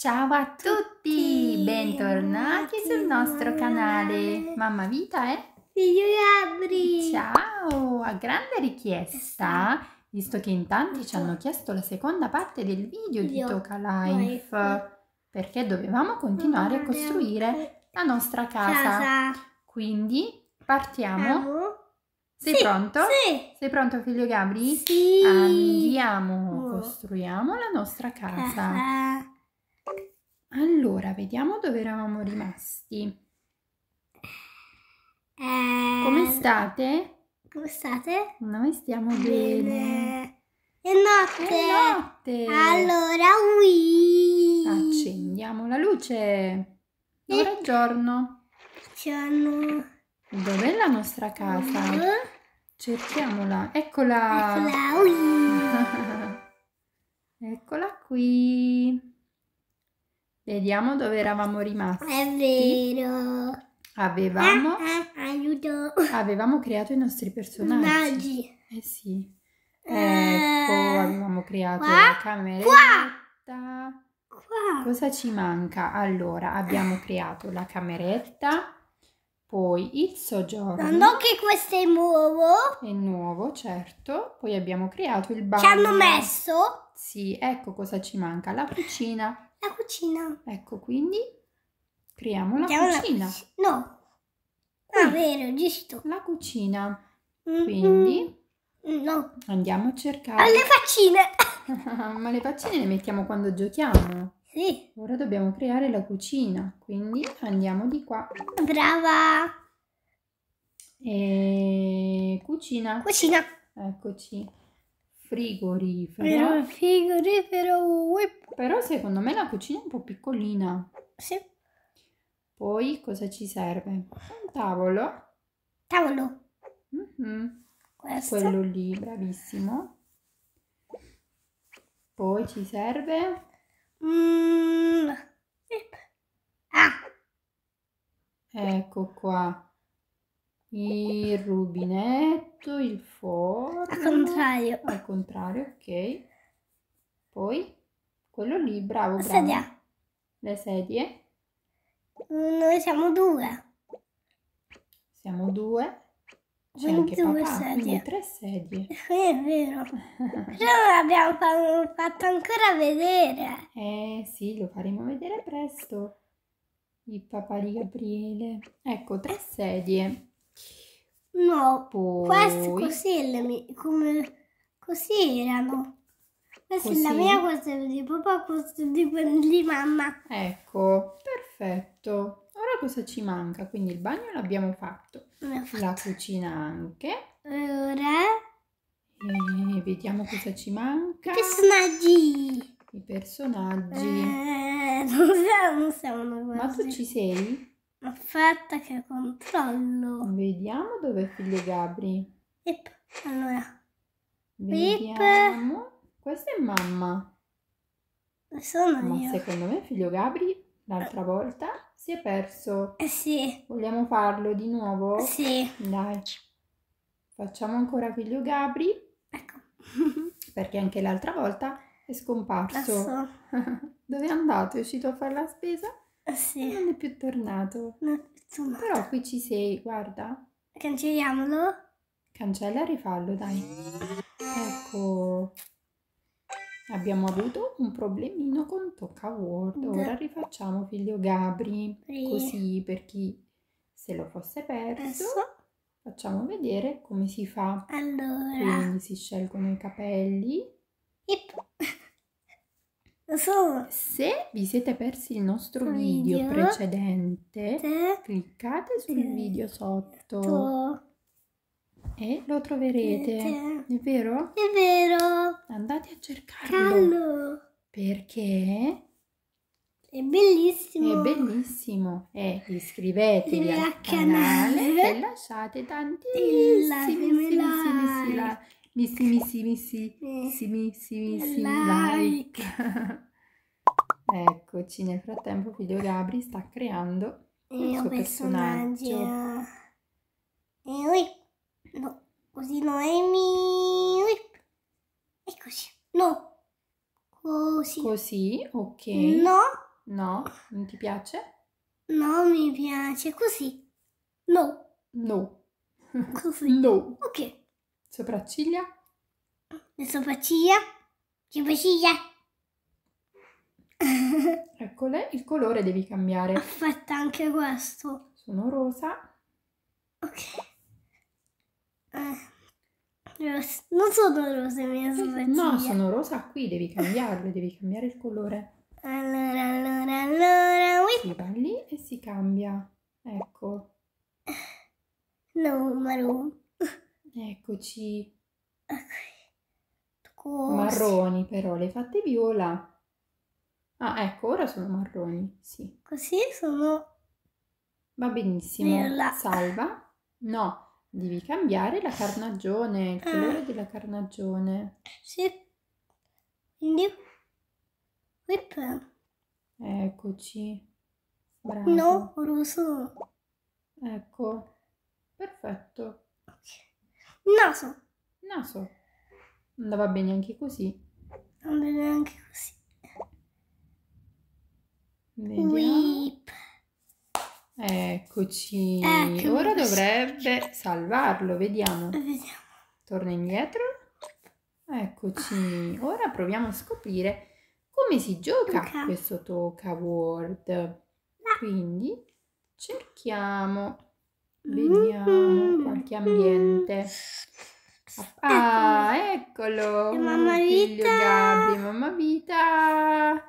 Ciao a tutti, bentornati sul nostro canale Mamma Vita e Figlio Gabri. Ciao, a grande richiesta, visto che in tanti ci hanno chiesto la seconda parte del video di Toca Life, perché dovevamo continuare a costruire la nostra casa. Quindi partiamo. Sei sì, pronto? Sì. Sei pronto figlio Gabri? Sì. Andiamo, oh. costruiamo la nostra casa. Ah, ah. Allora, vediamo dove eravamo rimasti. Eh, come ehm, state? Come state? Noi stiamo bene. È notte. È notte. Allora, oui. Accendiamo la luce. Eh. Ora è giorno. Giorno. Dov'è la nostra casa? Cerchiamola. Eccola. Eccola, oui. Eccola qui. Vediamo dove eravamo rimasti. È vero. Avevamo, ah, ah, aiuto. avevamo creato i nostri personaggi. Eh sì. Eh, ecco, uh, avevamo creato qua, la cameretta. Qua, qua. Cosa ci manca? Allora, abbiamo creato la cameretta, poi il soggiorno. Non che questo è nuovo. È nuovo, certo. Poi abbiamo creato il bagno. Ci hanno messo? Sì, ecco cosa ci manca, la cucina. La cucina. Ecco, quindi creiamo la Diamo cucina. La... No. Qui. Ah, vero, giusto. La cucina. Quindi no. andiamo a cercare. Alle faccine! Ma le faccine le mettiamo quando giochiamo. Sì. Ora dobbiamo creare la cucina, quindi andiamo di qua. Brava! E... Cucina. Cucina. Eccoci frigorifero. Però, frigorifero. Whip. Però secondo me la cucina è un po' piccolina. Sì. Poi cosa ci serve? Un tavolo. Tavolo. Mm-hmm. Quello lì, bravissimo. Poi ci serve... Mm. Ah. Ecco qua il rubinetto, il forno. Al contrario. Al contrario, ok. Poi quello lì, bravo, bravo. La sedia. Le sedie. Mm, noi siamo due. Siamo due. C'è anche due papà, sedie. tre sedie. È vero. Però non l'abbiamo fatto ancora vedere. Eh sì, lo faremo vedere presto. Il papà di Gabriele. Ecco, tre sedie. No, Poi... queste così, le, come, così erano. Questa così. è la mia, questa è di papà, questa è di, di mamma. Ecco, perfetto. Ora cosa ci manca? Quindi il bagno l'abbiamo fatto. fatto. La cucina anche. Ora. E vediamo cosa ci manca. I personaggi. I personaggi. Eh, non siamo, non siamo Ma tu ci sei? Aspetta che controllo. Vediamo dove è figlio Gabri. Ip. Allora. Vediamo. Ip. Questa è mamma. Sono Ma io. secondo me figlio Gabri l'altra volta si è perso. Eh sì. Vogliamo farlo di nuovo? Sì. Dai. Facciamo ancora figlio Gabri. Ecco. Perché anche l'altra volta è scomparso. Dove è andato? È uscito a fare la spesa? Eh, sì. Non è più tornato. Non Però qui ci sei, guarda. Cancelliamolo. Cancella e rifallo, dai. Ecco. Abbiamo avuto un problemino con Tocca World. Ora rifacciamo figlio Gabri. Sì. Così per chi se lo fosse perso. Adesso. Facciamo vedere come si fa. Allora. Quindi si scelgono i capelli. Yep. So. Se vi siete persi il nostro video, video precedente, te, cliccate sul te, video sotto to. e lo troverete. Te. È vero? È vero. Andate a cercarlo. Callo. Perché è bellissimo. È bellissimo. E iscrivetevi al canale, canale e lasciate tantissimi like missimissimissimi ecco. mm. like. Eccoci, nel frattempo video Gabri sta creando il, il suo personaggio. personaggio. E whip. No, così Noemi Eccoci. No. Così. Così, ok. No. No, non ti piace? No, mi piace così. No. No. Così. No. Ok. Sopracciglia? Le sopracciglia? Sopracciglia? Eccole, il colore devi cambiare. Aspetta anche questo. Sono rosa. Ok. Eh, Non sono rosa mia sopracciglia. No, sono rosa qui, devi cambiarle, devi cambiare il colore. Allora, allora, allora. Oui. Si va lì e si cambia. Ecco. No, marù. Eccoci. Marroni però, le fatte viola. Ah, ecco, ora sono marroni, sì. Così sono... Va benissimo. Viola. Salva. No, devi cambiare la carnagione, il ah. colore ah. della carnagione. Sì. Quindi... Whip. Eccoci. Bravo. No, rosso. Ecco. Perfetto. Ok. Naso. Naso. Andava bene anche così. Andava bene anche così. Vediamo. Weep. Eccoci. Ecco, Ora dovrebbe salvarlo, vediamo. Vediamo. Torna indietro. Eccoci. Ora proviamo a scoprire come si gioca Toca. questo Toca World. Quindi cerchiamo Vediamo mm-hmm. qualche ambiente. Ah, eccolo! E mamma Vita! Gabri, mamma Vita!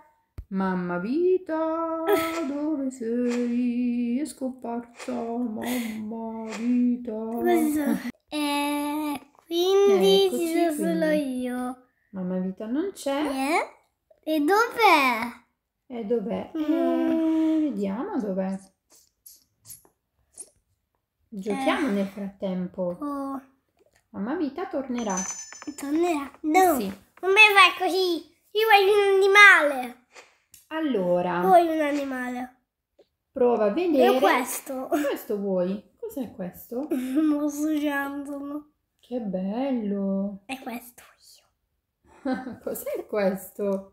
Mamma Vita, dove sei? È scomparsa mamma Vita! E quindi Eccoci, ci sono quindi. solo io. Mamma Vita non c'è. Yeah. E dov'è? E dov'è? Eh, mm. E vediamo dov'è. Giochiamo eh. nel frattempo. Oh. Mamma vita tornerà. Tornerà? Eh no. Sì. Non mi fai così. Io voglio un animale. Allora. Voglio un animale. Prova a vedere. Io questo. Questo vuoi? Cos'è questo? Uno suggiandolo. Che bello. È questo io. Cos'è questo?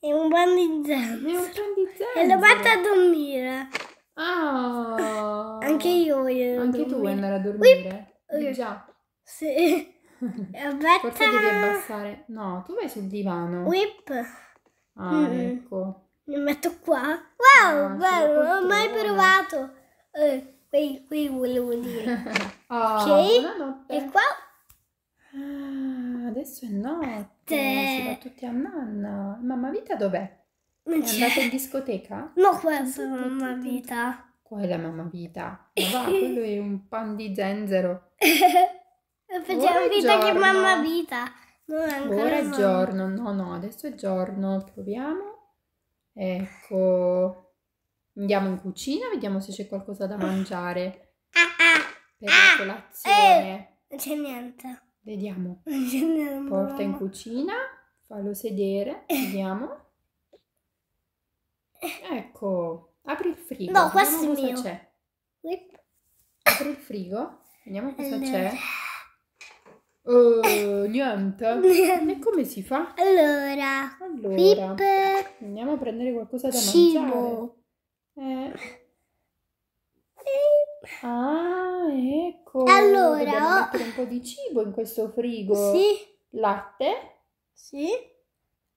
È un pan di bandizzetto. È un bandizzetto. E lo metto a dormire. Oh. Anche io voglio Anche dormire. tu vuoi andare a dormire? Uip. Già. Sì. Forse devi abbassare. No, tu vai sul divano. Whip. Ah, mm. ecco. Mi metto qua. Wow, ah, bello, non ho mai provato. Eh, qui, qui volevo dire. oh, ok. E qua. Ah, adesso è notte. Te... Si va tutti a nanna. Mamma vita dov'è? Non è c'è. andata in discoteca? No, questa è la mamma vita. Quella è mamma vita. Ma va, quello è un pan di zenzero. Facciamo vita che mamma vita. Non è ancora Ora è mamma. giorno. No, no, adesso è giorno. Proviamo. Ecco. Andiamo in cucina, vediamo se c'è qualcosa da mangiare. Ah, ah, ah. per la eh, colazione. Eh, non c'è niente. Vediamo. Non c'è niente. Porta in cucina, fallo sedere, vediamo. Ecco, apri il frigo. No, questo Vediamo è cosa mio. c'è. Whip. Apri il frigo. Vediamo eh, cosa Allora. c'è. Eh, niente. E come si fa? Allora, Allora, whip, andiamo a prendere qualcosa da mangiare. cibo. Eh, ah, ecco. Allora, Dobbiamo mettere un po' di cibo in questo frigo. Sì, Latte. sì.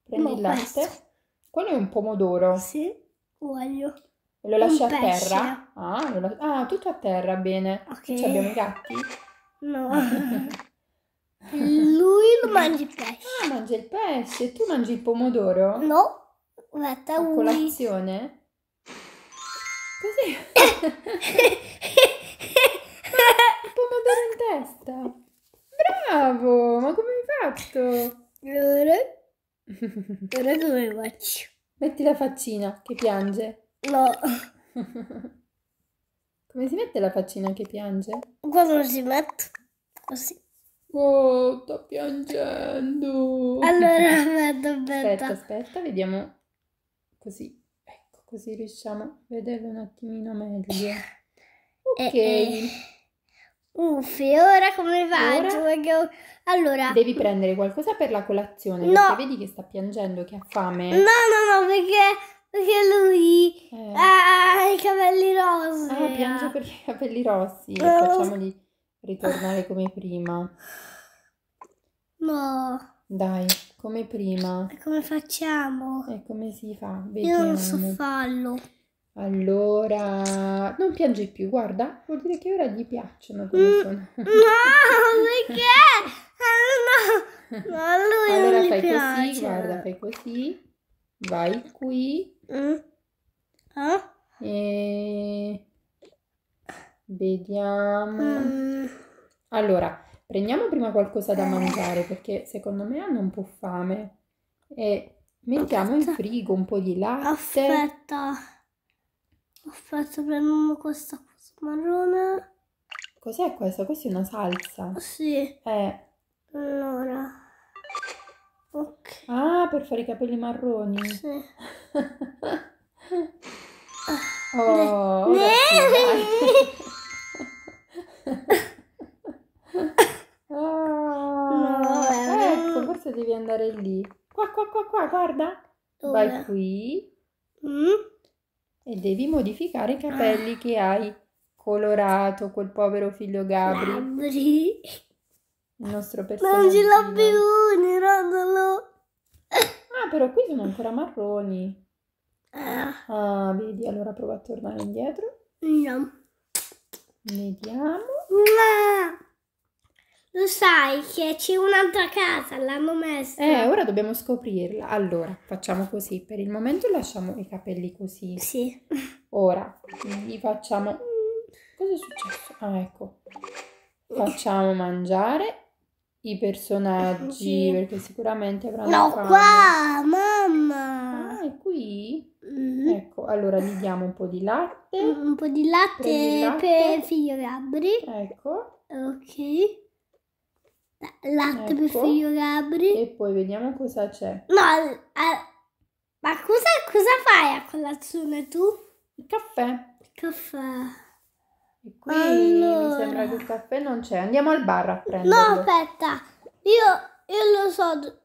Prendi il latte. questo. Quello è un pomodoro. Sì, voglio. E lo lasci a pesce. terra? Ah, la... ah, tutto a terra, bene. Ok. Ci abbiamo i gatti? No. Lui lo mangia il pesce. Ah, mangia il pesce. Tu mangi il pomodoro? No. Guarda, a colazione? Così. il pomodoro in testa. Bravo, ma come hai fatto? Però dove faccio? Metti la faccina che piange. No. Come si mette la faccina che piange? Quando si mette? Così. Oh, sto piangendo. Allora, aspetta, aspetta. Aspetta, aspetta, vediamo. Così. Ecco, così riusciamo a vederlo un attimino meglio. Eh, eh, ok. Eh, eh. Uffi, ora come faccio? Ora? Allora... Devi prendere qualcosa per la colazione, no. perché vedi che sta piangendo, che ha fame. No, no, no, perché, perché lui eh. ha i capelli rossi. Ah, piange perché i capelli rossi. No. Facciamoli ritornare come prima. No. Dai, come prima. E come facciamo? E eh, come si fa? Vediamo. Io non so farlo. Allora, non piange più, guarda, vuol dire che ora gli piacciono come mm, sono. No, perché? No, a lui allora fai piace. così, guarda, fai così, vai qui. Mm. Ah? E... Vediamo. Mm. Allora, prendiamo prima qualcosa da mangiare perché secondo me hanno un po' fame. E mettiamo aspetta. in frigo un po' di latte. Aspetta. Ho fatto premumo questa cosa marrone. Cos'è questa? Questa è una salsa? Sì. Eh. Allora. Ok. Ah, per fare i capelli marroni. Sì. oh, ne- oh. Eh, ecco, devi andare lì. Qua, qua, qua, qua, guarda. Dove? Vai qui. Mm? e devi modificare i capelli ah. che hai colorato quel povero figlio Gabri. Gabri. Il nostro personaggio. Non ce l'ho più, Nerandolo. Ah, però qui sono ancora marroni. Ah, ah vedi, allora prova a tornare indietro. Vediamo. Vediamo. No tu sai che c'è un'altra casa, l'hanno messa. Eh, ora dobbiamo scoprirla. Allora, facciamo così. Per il momento lasciamo i capelli così. Sì. Ora, li facciamo... Cosa è successo? Ah, ecco. Facciamo mangiare i personaggi, sì. perché sicuramente avranno No, fame. qua, mamma! Ah, è qui? Mm. Ecco, allora gli diamo un po' di latte. Un po' di latte, latte. per figlio Gabri. Ecco. Ok latte ecco. per figlio Gabri. E poi vediamo cosa c'è. No, a... ma cosa, cosa, fai a colazione tu? Il caffè. Il caffè. E qui allora... mi sembra che il caffè non c'è. Andiamo al bar a prenderlo. No, aspetta. Io, io lo so.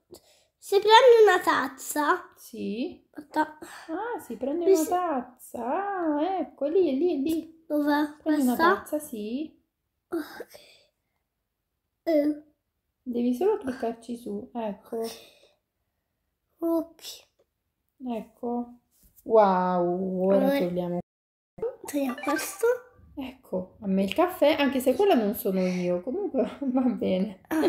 Se prendi una tazza. Sì. Ta... Ah, si prende mi una si... tazza. Ah, ecco, lì, lì, lì. Dov'è? Prendi Questa? una tazza, sì. Ok. Eh. Devi solo cliccarci su, ecco. Ok. Ecco. Wow, ora allora, togliamo. Togliamo questo. Ecco, a me il caffè, anche se quella non sono io, comunque va bene. Ah,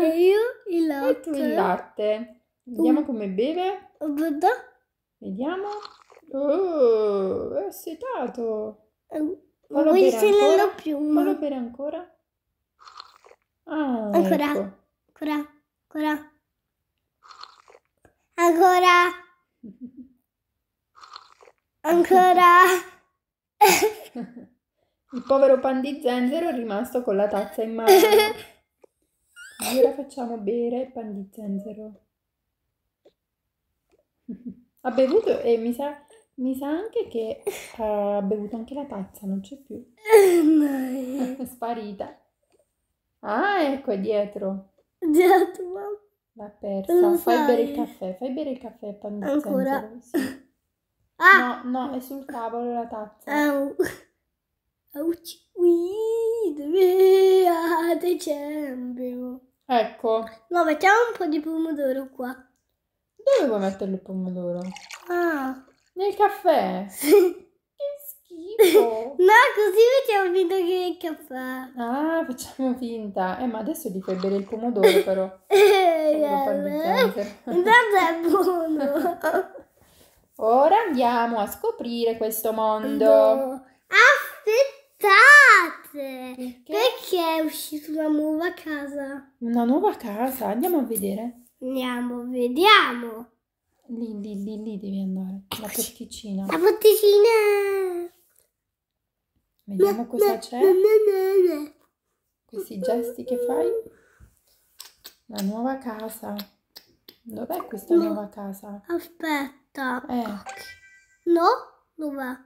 e io il latte. E il latte. Vediamo uh. come beve. Buddha. Vediamo. Oh, è setato. Ehm, uh, Fallo bere ancora. Fallo bere ancora. Ah, ancora, ecco. ancora, ancora, ancora, ancora. Il povero pan di zenzero è rimasto con la tazza in mano. Ora facciamo bere pan di zenzero. Ha bevuto e mi sa, mi sa anche che ha bevuto anche la tazza, non c'è più. È sparita. Ah, ecco, è dietro. Dietro, mamma. L'ha persa. Lo fai bere il caffè, fai bere il caffè, Ancora? Sì. Ah! No, no, è sul tavolo la tazza. Au. Auci. We are Ecco. No, mettiamo un po' di pomodoro qua. Dove vuoi mettere il pomodoro? Ah. Nel caffè? Sì schifo. no, così facciamo finta che è caffè. Ah, facciamo finta. Eh, ma adesso gli fai bere il pomodoro però. eh, Intanto è buono. Ora andiamo a scoprire questo mondo. No. Aspettate! Perché? Perché è uscita una nuova casa. Una nuova casa? Andiamo a vedere. Andiamo, vediamo. Lì, lì, lì, lì devi andare. La porticina. La porticina! Vediamo cosa c'è. Questi gesti che fai? La nuova casa. Dov'è questa no. nuova casa? Aspetta. Eh. No? Dov'è?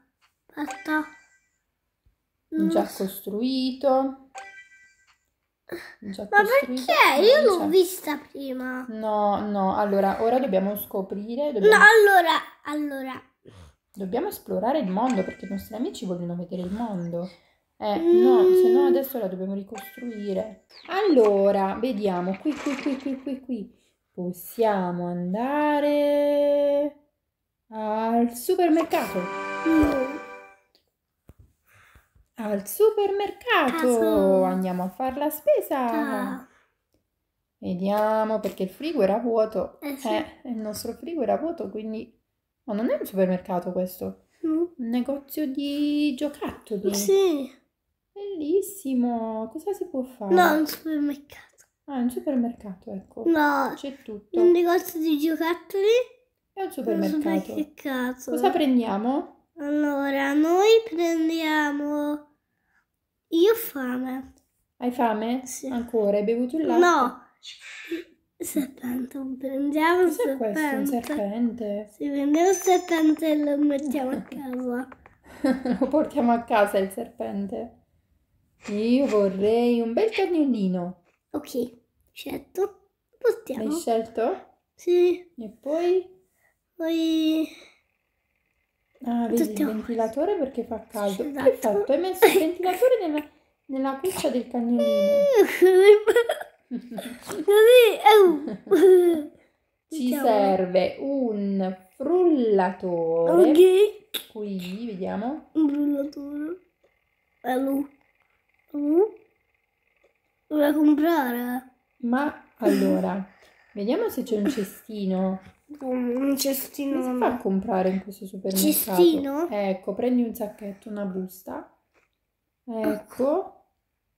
Aspetta. Non Già so. costruito. Già Ma costruito. perché? Io l'ho vista prima. No, no. Allora, ora dobbiamo scoprire. Dobbiamo... No, allora, allora dobbiamo esplorare il mondo perché i nostri amici vogliono vedere il mondo. Eh, no, mm. se no adesso la dobbiamo ricostruire. Allora, vediamo, qui, qui, qui, qui, qui, qui. Possiamo andare al supermercato. Al supermercato. Andiamo a fare la spesa. Vediamo, perché il frigo era vuoto. Eh, eh il nostro frigo era vuoto, quindi ma non è un supermercato questo? Mm. Un negozio di giocattoli? Sì. Bellissimo. Cosa si può fare? No, un supermercato. Ah, un supermercato, ecco. No. C'è tutto. Un negozio di giocattoli. È un supermercato. Un supermercato. Cosa prendiamo? Allora, noi prendiamo... Io ho fame. Hai fame? Sì. Ancora? Hai bevuto il latte? No. Serpente, prendiamo un serpente. Questo, un serpente. Si prende un serpente e lo mettiamo a casa. lo portiamo a casa il serpente. Io vorrei un bel cagnolino. Ok, scelto. Portiamo. Hai scelto? Sì. E poi? Poi... Ah, vedi Tuttiamo. il ventilatore perché fa caldo. Esatto. Perfetto, hai messo il ventilatore nella, nella cuccia del cagnolino. Oh. Ci serve un frullatore. Okay. Qui, vediamo. Un frullatore. Allora. Eh, vuoi comprare. Ma allora, vediamo se c'è un cestino. Un cestino. Come si fa a comprare in questo supermercato? Cestino? Ecco, prendi un sacchetto, una busta. Ecco.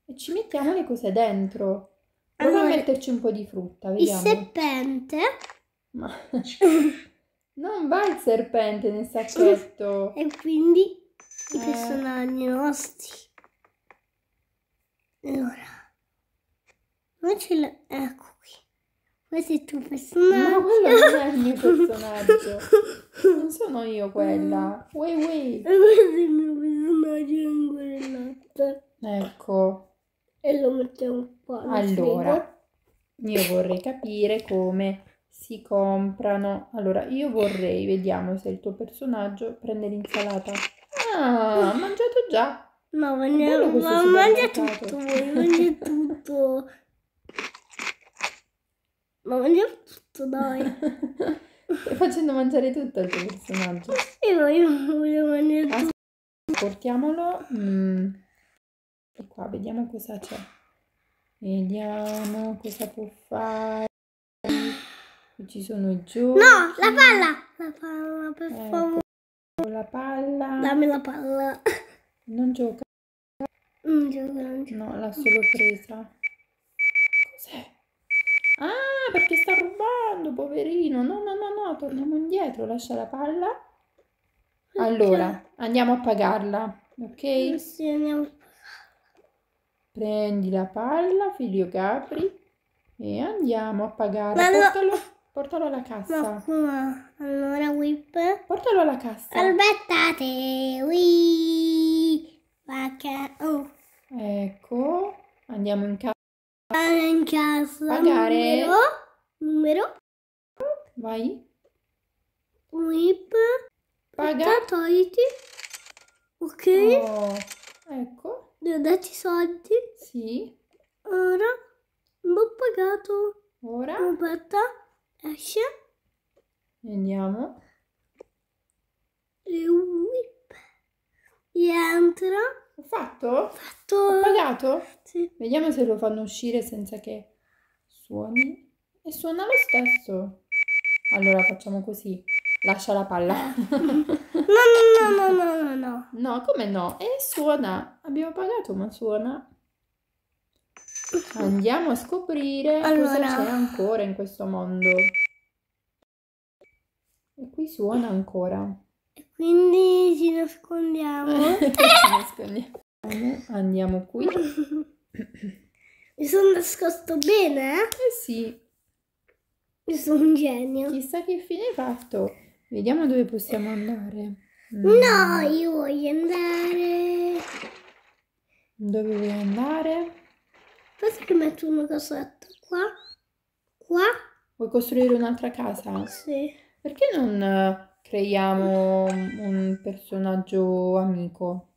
E ci mettiamo le cose dentro. Andiamo allora, a metterci un po' di frutta, vediamo. Il serpente. Ma... non va il serpente nel sacchetto. E quindi i eh. personaggi nostri. Allora. Ma ce l'ho. Ecco Questo è il tuo personaggio. Ma quello non è il mio personaggio. non sono io quella. Wait, eh. wait. questo è il mio personaggio in quell'altro. Ecco. E lo mettiamo qua. nel Allora, frigo. io vorrei capire come si comprano. Allora, io vorrei, vediamo se il tuo personaggio prende l'insalata. Ah, ha mangiato già. No, mangia, ma mangia tutto, mangia tutto. ma mangia tutto, dai. Stai facendo mangiare tutto il tuo personaggio. Io eh, ma io voglio mangiare tutto. Ah, Portiamolo... Mm per qua, vediamo cosa c'è. Vediamo cosa può fare. Qui ci sono giù. No, la palla! La palla, per ecco, favore. La palla. Dammi la palla. Non gioca. Non gioca, No, l'ha solo presa. Cos'è? Ah, perché sta rubando, poverino. No, no, no, no, torniamo indietro. Lascia la palla. Allora, andiamo a pagarla. Ok? Sì, andiamo Prendi la palla, figlio Gabri, e andiamo a pagare. Ma portalo, portalo alla cassa. No, allora Whip. Portalo alla cassa. Aspettate, Whip. Vaca. Oh. Ecco, andiamo in casa. In cassa. Pagare. Numero. numero. Vai. Whip. Paga. Togliti. Ok. Oh, ecco gli ho dato i soldi. Sì. Ora l'ho pagato. Ora? Roberta esce. Andiamo. E whip. Rientra. Ho fatto? Fatto. Ho pagato? Sì. Vediamo se lo fanno uscire senza che suoni. E suona lo stesso. Allora facciamo così. Lascia la palla. No, no, no, no, no, no. No, come no? E suona. Abbiamo pagato, ma suona. Andiamo a scoprire allora. cosa c'è ancora in questo mondo. E qui suona ancora. E quindi ci nascondiamo. ci nascondiamo. Andiamo qui. Mi sono nascosto bene? Eh? eh sì. Io sono un genio. Chissà che fine hai fatto. Vediamo dove possiamo andare. No, mm. io voglio andare. Dove vuoi andare? Forse che metto una casetta qua. Qua. Vuoi costruire un'altra casa? Sì. Perché non eh, creiamo un personaggio amico?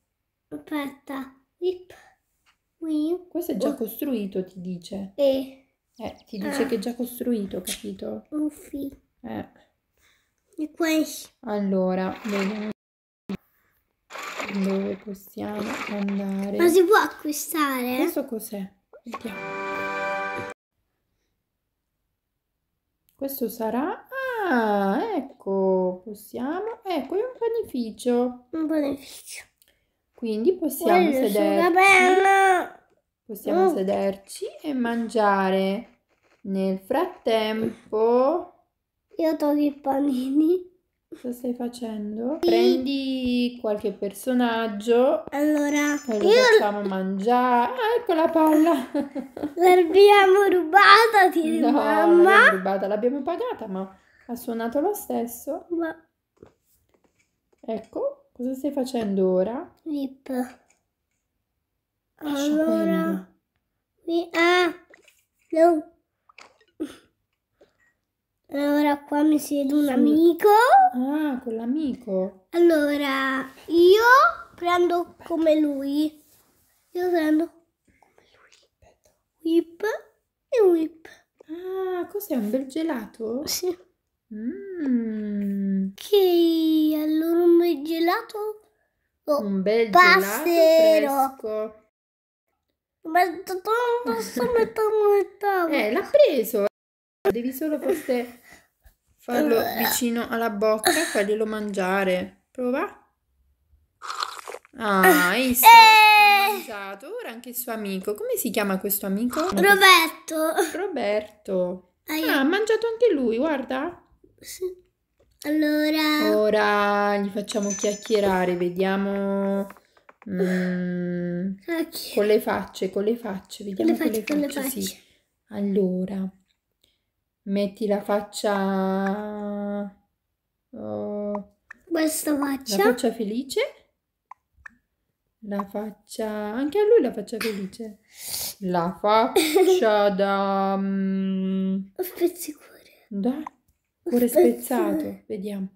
Aspetta. Whip. Questo è già oh. costruito, ti dice. Eh. eh ti dice ah. che è già costruito, capito? Uffi. Eh. E questo. Allora, vediamo dove possiamo andare. Ma si può acquistare? Questo cos'è? Questo sarà... Ah, ecco, possiamo... Ecco, è un panificio. Un panificio. Quindi possiamo Quello sederci. Possiamo oh. sederci e mangiare. Nel frattempo io tolgo i panini. Cosa stai facendo? Prendi qualche personaggio. Allora, e lo io... facciamo mangiare. Ah, ecco la palla. L'abbiamo rubata, ti no, mamma. l'abbiamo rubata, l'abbiamo pagata, ma ha suonato lo stesso. Ma... Ecco, cosa stai facendo ora? Flip. Allora, mi... ah, no. Allora qua mi siedo un amico. Ah, con l'amico. Allora io prendo come lui. Io prendo come lui. Whip e whip. Ah, cos'è un bel gelato? Sì. Mm. Ok, allora un bel gelato. Oh, un bel passero. gelato Ma non posso mettere un tavolo. Eh, l'ha preso. Devi solo forse Farlo vicino alla bocca e farglielo mangiare. Prova. Ah, eh. hai mangiato. Ora anche il suo amico. Come si chiama questo amico? Roberto. Roberto. Ah, ha mangiato anche lui, guarda. Sì. Allora... Ora gli facciamo chiacchierare, vediamo... Mm, Con le facce, con le facce, vediamo le facce. Con le facce, con le facce. Sì. Allora metti la faccia... Oh, Questa faccia. La faccia felice. La faccia... Anche a lui la faccia felice. La faccia da... Um... cuore mm, Da? Cuore Spezzure. spezzato. Vediamo.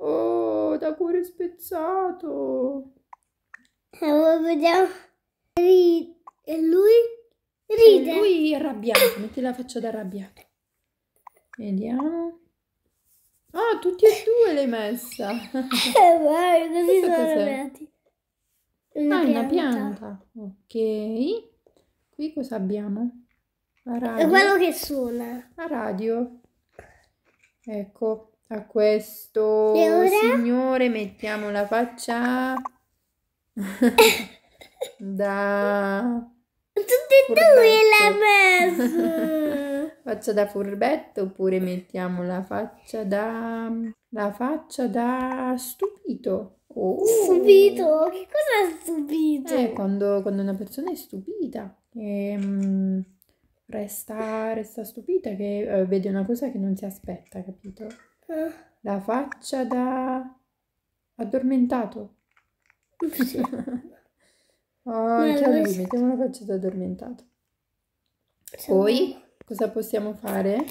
Oh, da cuore spezzato. Allora eh, vediamo. E lui ride. E lui è arrabbiato. Metti la faccia da arrabbiato. Vediamo. Ah, tutti e due l'hai messa. Eh, vai, così Questa sono andati. Una ah, pianta. una pianta. Ok. Qui cosa abbiamo? La radio. È quello che suona. La radio. Ecco, a questo signore mettiamo la faccia da... Tutti e due l'ha messo faccia da furbetto oppure mettiamo la faccia da... la faccia da stupito. Oh. Stupito? Che cosa è stupito? Eh, quando, quando una persona è stupita. Ehm... Resta, resta, stupita che eh, vede una cosa che non si aspetta, capito? Ah. La faccia da addormentato. Sì. oh, anche a lui mettiamo la faccia da addormentato. Poi cosa possiamo fare?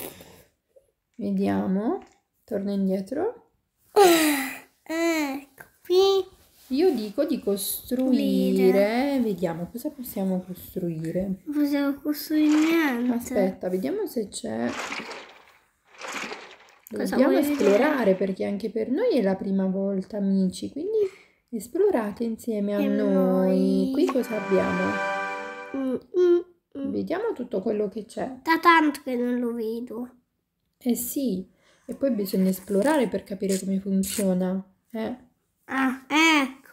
Vediamo. Torna indietro. Ah, ecco qui. Io dico di costruire. Dire. Vediamo cosa possiamo costruire. Non possiamo costruire niente. Aspetta, vediamo se c'è. Dobbiamo esplorare vedere? perché anche per noi è la prima volta, amici. Quindi esplorate insieme a noi. noi. Qui cosa abbiamo? Mm -mm. Vediamo tutto quello che c'è. Da tanto che non lo vedo. Eh sì, e poi bisogna esplorare per capire come funziona. Eh. Ah, ecco.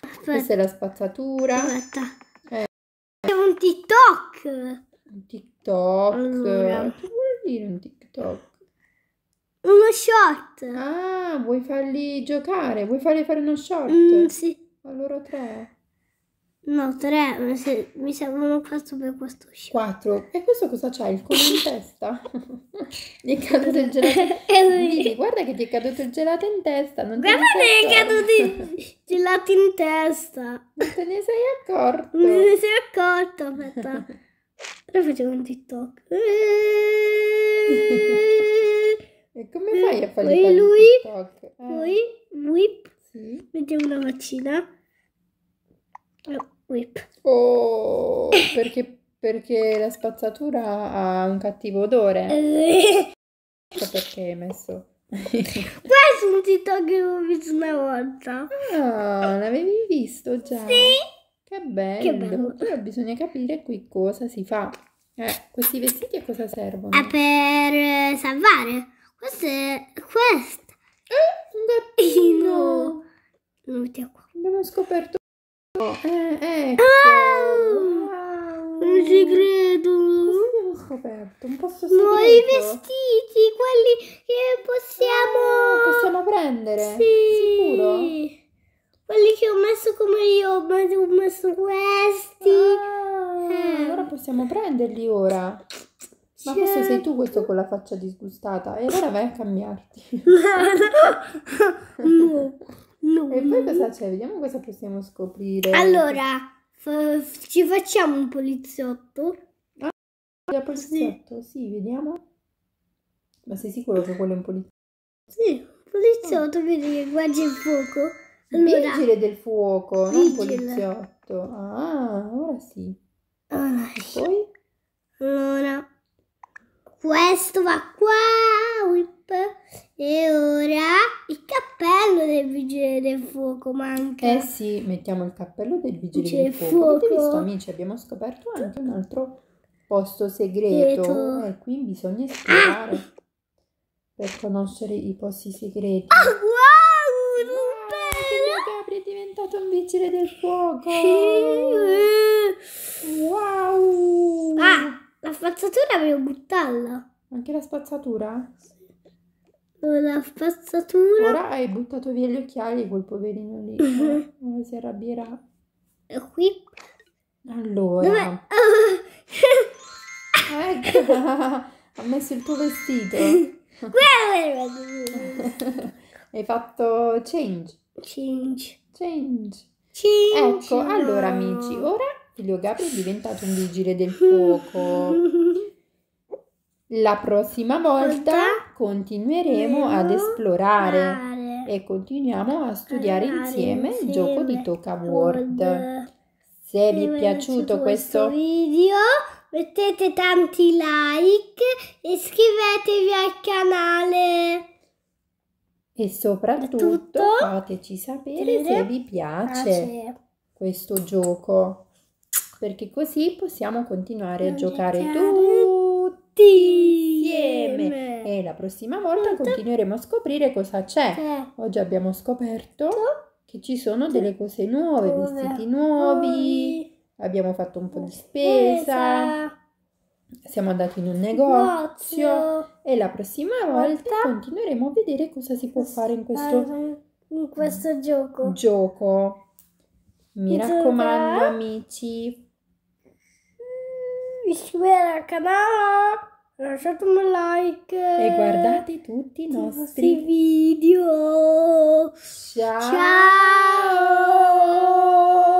Aspetta. Questa è la spazzatura. Aspetta. Eh. È un TikTok. Un TikTok. Allora. Che vuol dire un TikTok? Uno short. Ah, vuoi farli giocare? Vuoi farli fare uno short? Mm, sì. Allora tre. No, tre, mi servono quattro per questo uscire. Quattro. E questo cosa c'ha? Il collo in testa? gli è caduto il gelato. Vedi, esatto. guarda che ti è caduto il gelato in testa. Non guarda che è caduto il gelato in testa. Non te ne sei accorto? Non ne sei accorto, aspetta. Ora facevo un TikTok. e come fai a fare il TikTok? Poi lui, eh. poi, whip, sì. mette una vaccina. Whip. Oh, perché, perché la spazzatura ha un cattivo odore. Ecco perché hai messo. Questo è un TikTok che avevo visto una volta. Ah, l'avevi visto già? Sì. Che bello. che bello. Però bisogna capire qui cosa si fa. Eh, questi vestiti a cosa servono? È per eh, salvare. Questo è... Questo. Eh, un gattino. No. Lo mettiamo qua. Abbiamo scoperto eh, ecco. Non ci credo. Ho scoperto? Un posto segreto. No, i vestiti, quelli che possiamo... Ah, possiamo prendere? Sì. Sicuro? Quelli che ho messo come io, ma ho messo questi. Ah, eh. Allora possiamo prenderli ora. Ma certo. questo sei tu questo con la faccia disgustata. E allora vai a cambiarti. no. Lui. E poi cosa c'è? Vediamo cosa possiamo scoprire. Allora, f- ci facciamo un poliziotto. Ah, il poliziotto, sì. sì, vediamo. Ma sei sicuro che quello è un poliziotto? Sì, poliziotto, oh. vedi che guarda il fuoco. Allora, vigile del fuoco, vigile. non poliziotto. Ah, ora sì. Ah, Poi? Allora, questo va qua, whip. E ora il cappello del vigile del fuoco manca. Eh sì, mettiamo il cappello del vigile C'è del fuoco. fuoco. Avete visto amici, abbiamo scoperto anche un altro posto segreto. E eh, qui bisogna ah! esplorare ah. per conoscere i posti segreti. Oh, wow, un ah, bello! Capri è diventato un vigile del fuoco! volevo buttarla. Anche la spazzatura? La spazzatura. Ora hai buttato via gli occhiali quel poverino lì. Uh-huh. Oh, non si arrabbierà. E qui. Allora. Dove... ecco. ha messo il tuo vestito. hai fatto change. Change. Change. Change. Ecco, allora amici, ora figlio Gabri è diventato un vigile del fuoco. La prossima volta continueremo ad esplorare e continuiamo a studiare insieme il gioco di Toca World. Se vi è piaciuto questo video mettete tanti like e iscrivetevi al canale. E soprattutto fateci sapere se vi piace questo gioco, perché così possiamo continuare a giocare tutti tutti insieme. E la prossima volta Molto. continueremo a scoprire cosa c'è. c'è. Oggi abbiamo scoperto che ci sono delle cose nuove, Come? vestiti nuovi, abbiamo fatto un po' di spesa, siamo andati in un negozio e la prossima volta continueremo a vedere cosa si può fare in questo, in questo gioco. gioco. Mi raccomando amici, iscrivetevi al canale, lasciate un like e guardate tutti i nostri, video. Ciao! Ciao.